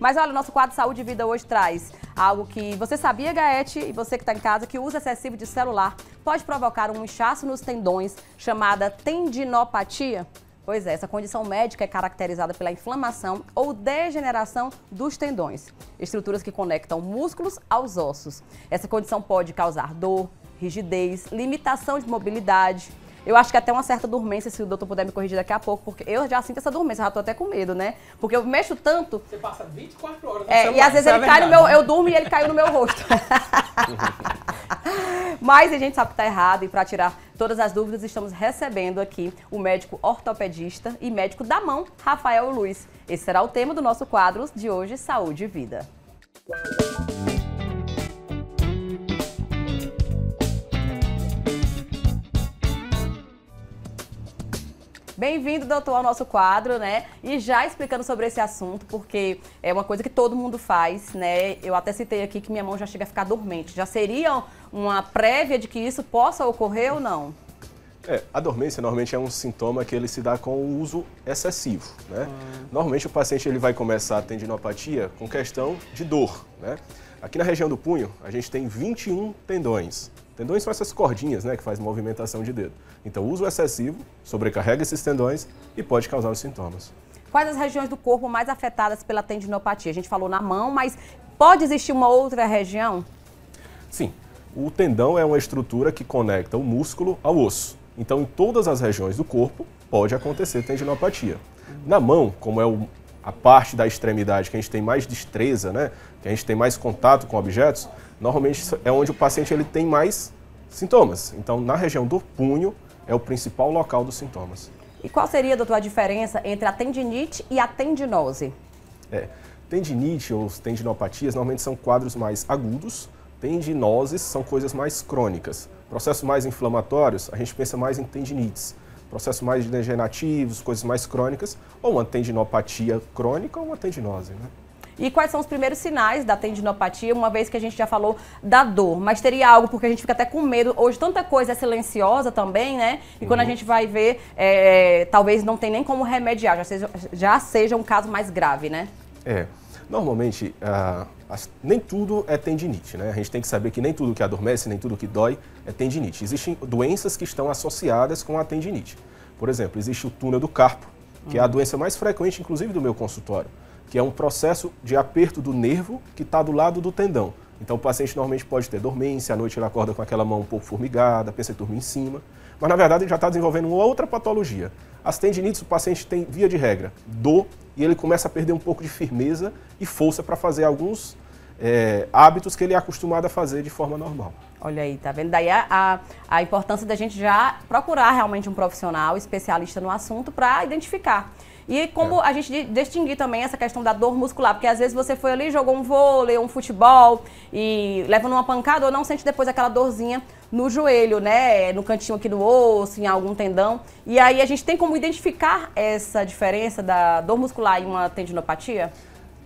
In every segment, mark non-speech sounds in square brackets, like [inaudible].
Mas olha, o nosso quadro Saúde e Vida hoje traz algo que você sabia, Gaete, e você que está em casa, que o uso excessivo de celular pode provocar um inchaço nos tendões chamada tendinopatia? Pois é, essa condição médica é caracterizada pela inflamação ou degeneração dos tendões, estruturas que conectam músculos aos ossos. Essa condição pode causar dor, rigidez, limitação de mobilidade. Eu acho que até uma certa dormência, se o doutor puder me corrigir daqui a pouco, porque eu já sinto essa dormência, já tô até com medo, né? Porque eu mexo tanto. Você passa 24 horas no é, celular, E às vezes é ele cai no meu. Eu durmo e ele caiu no meu rosto. [laughs] Mas a gente sabe que tá errado e para tirar todas as dúvidas, estamos recebendo aqui o médico ortopedista e médico da mão, Rafael Luiz. Esse será o tema do nosso quadro de hoje, Saúde e Vida. Bem-vindo, doutor, ao nosso quadro, né? E já explicando sobre esse assunto, porque é uma coisa que todo mundo faz, né? Eu até citei aqui que minha mão já chega a ficar dormente. Já seria uma prévia de que isso possa ocorrer ou não? É, a dormência normalmente é um sintoma que ele se dá com o uso excessivo, né? Hum. Normalmente o paciente ele vai começar a tendinopatia com questão de dor, né? Aqui na região do punho, a gente tem 21 tendões. Tendões são essas cordinhas, né, que faz movimentação de dedo. Então, uso excessivo sobrecarrega esses tendões e pode causar os sintomas. Quais as regiões do corpo mais afetadas pela tendinopatia? A gente falou na mão, mas pode existir uma outra região? Sim. O tendão é uma estrutura que conecta o músculo ao osso. Então, em todas as regiões do corpo pode acontecer tendinopatia. Na mão, como é o a parte da extremidade que a gente tem mais destreza, né, que a gente tem mais contato com objetos, normalmente é onde o paciente ele tem mais sintomas. Então, na região do punho é o principal local dos sintomas. E qual seria, doutor, a diferença entre a tendinite e a tendinose? É, tendinite ou tendinopatias normalmente são quadros mais agudos, tendinoses são coisas mais crônicas. Processos mais inflamatórios, a gente pensa mais em tendinites processos mais degenerativos, coisas mais crônicas, ou uma tendinopatia crônica ou uma tendinose. Né? E quais são os primeiros sinais da tendinopatia, uma vez que a gente já falou da dor? Mas teria algo, porque a gente fica até com medo. Hoje tanta coisa é silenciosa também, né? E uhum. quando a uhum. gente vai ver, é, talvez não tem nem como remediar, já seja, já seja um caso mais grave, né? É. Normalmente, ah, as, nem tudo é tendinite, né? A gente tem que saber que nem tudo que adormece, nem tudo que dói é tendinite. Existem doenças que estão associadas com a tendinite. Por exemplo, existe o túnel do carpo, que uhum. é a hum. doença mais frequente, inclusive, do meu consultório, que é um processo de aperto do nervo que está do lado do tendão. Então o paciente normalmente pode ter dormência, à noite ele acorda com aquela mão um pouco formigada, pensa em dormiu em cima, mas na verdade ele já está desenvolvendo uma outra patologia. As tendinites o paciente tem, via de regra, dor e ele começa a perder um pouco de firmeza e força para fazer alguns é, hábitos que ele é acostumado a fazer de forma normal. Olha aí, tá vendo? Daí a, a, a importância da gente já procurar realmente um profissional especialista no assunto para identificar. E como é. a gente distinguir também essa questão da dor muscular, porque às vezes você foi ali, jogou um vôlei, um futebol e levando uma pancada ou não sente depois aquela dorzinha no joelho, né? No cantinho aqui do osso, em algum tendão. E aí a gente tem como identificar essa diferença da dor muscular e uma tendinopatia?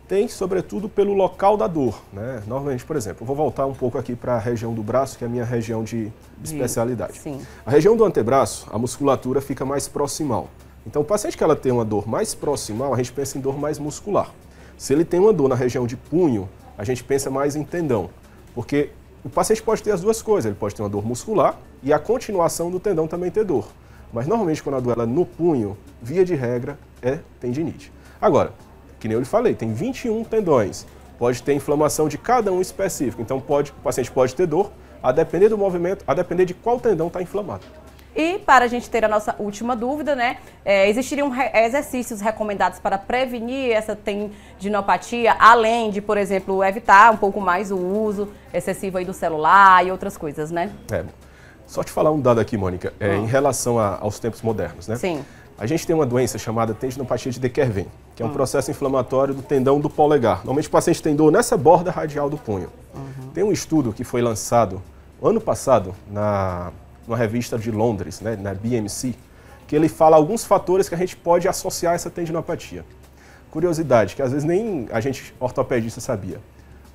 Tem, sobretudo, pelo local da dor, né? Normalmente, por exemplo, vou voltar um pouco aqui para a região do braço, que é a minha região de especialidade. Sim. A região do antebraço, a musculatura fica mais proximal. Então, o paciente que ela tem uma dor mais proximal, a gente pensa em dor mais muscular. Se ele tem uma dor na região de punho, a gente pensa mais em tendão, porque o paciente pode ter as duas coisas, ele pode ter uma dor muscular e a continuação do tendão também ter dor. Mas normalmente quando a dor é no punho, via de regra, é tendinite. Agora, que nem eu lhe falei, tem 21 tendões, pode ter inflamação de cada um específico, então pode, o paciente pode ter dor, a depender do movimento, a depender de qual tendão está inflamado. E para a gente ter a nossa última dúvida, né? É, existiriam re exercícios recomendados para prevenir essa tendinopatia, além de, por exemplo, evitar um pouco mais o uso excessivo aí do celular e outras coisas, né? É. Só te falar um dado aqui, Mônica, é, ah. em relação a, aos tempos modernos, né? Sim. A gente tem uma doença chamada tendinopatia de Dekerven, que é um ah. processo inflamatório do tendão do polegar. Normalmente o paciente tem dor nessa borda radial do punho. Uhum. Tem um estudo que foi lançado ano passado na uma revista de Londres, né, na BMC, que ele fala alguns fatores que a gente pode associar a essa tendinopatia. Curiosidade, que às vezes nem a gente ortopedista sabia.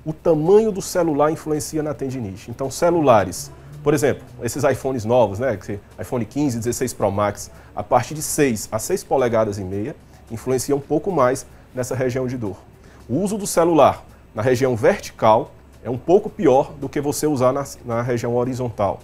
O tamanho do celular influencia na tendinite. Então, celulares, por exemplo, esses iPhones novos, né, iPhone 15, 16 Pro Max, a partir de 6 a 6 polegadas e meia, influencia um pouco mais nessa região de dor. O uso do celular na região vertical é um pouco pior do que você usar na, na região horizontal.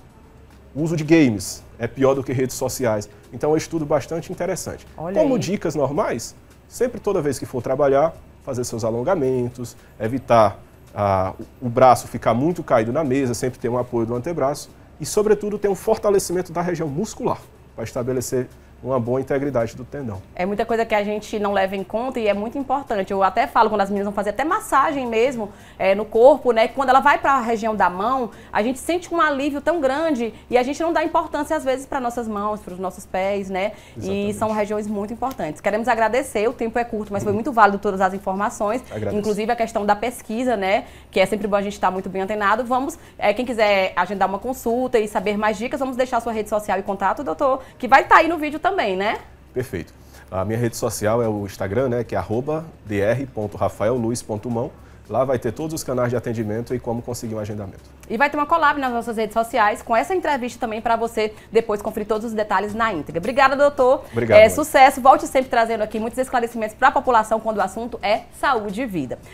O uso de games é pior do que redes sociais. Então é um estudo bastante interessante. Olha Como aí. dicas normais, sempre toda vez que for trabalhar, fazer seus alongamentos, evitar ah, o braço ficar muito caído na mesa, sempre ter um apoio do antebraço e, sobretudo, ter um fortalecimento da região muscular para estabelecer uma boa integridade do tendão. É muita coisa que a gente não leva em conta e é muito importante. Eu até falo quando as meninas vão fazer até massagem mesmo é, no corpo, né? Quando ela vai para a região da mão, a gente sente um alívio tão grande e a gente não dá importância às vezes para nossas mãos, para os nossos pés, né? Exatamente. E são regiões muito importantes. Queremos agradecer, o tempo é curto, mas foi muito válido todas as informações, Agradeço. inclusive a questão da pesquisa, né? Que é sempre bom a gente estar muito bem antenado. Vamos, é, quem quiser agendar uma consulta e saber mais dicas, vamos deixar sua rede social e contato, doutor, que vai estar tá aí no vídeo também também, né? Perfeito. A minha rede social é o Instagram, né? Que é dr.rafaelluz.mão. Lá vai ter todos os canais de atendimento e como conseguir um agendamento. E vai ter uma collab nas nossas redes sociais com essa entrevista também para você depois conferir todos os detalhes na íntegra. Obrigada, doutor. Obrigado. É, sucesso. Volte sempre trazendo aqui muitos esclarecimentos para a população quando o assunto é saúde e vida.